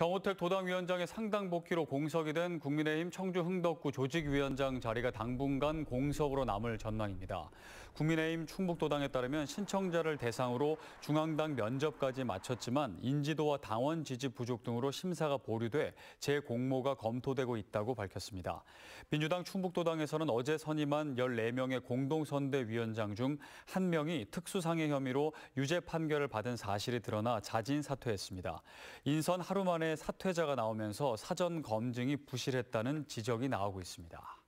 정호택 도당위원장의 상당 복귀로 공석이 된 국민의힘 청주 흥덕구 조직위원장 자리가 당분간 공석으로 남을 전망입니다. 국민의힘 충북도당에 따르면 신청자를 대상으로 중앙당 면접까지 마쳤지만 인지도와 당원 지지 부족 등으로 심사가 보류돼 재공모가 검토되고 있다고 밝혔습니다. 민주당 충북도당에서는 어제 선임한 14명의 공동선대위원장 중 한 명이 특수상해 혐의로 유죄 판결을 받은 사실이 드러나 자진 사퇴했습니다. 인선 하루 만에 사퇴자가 나오면서 사전 검증이 부실했다는 지적이 나오고 있습니다.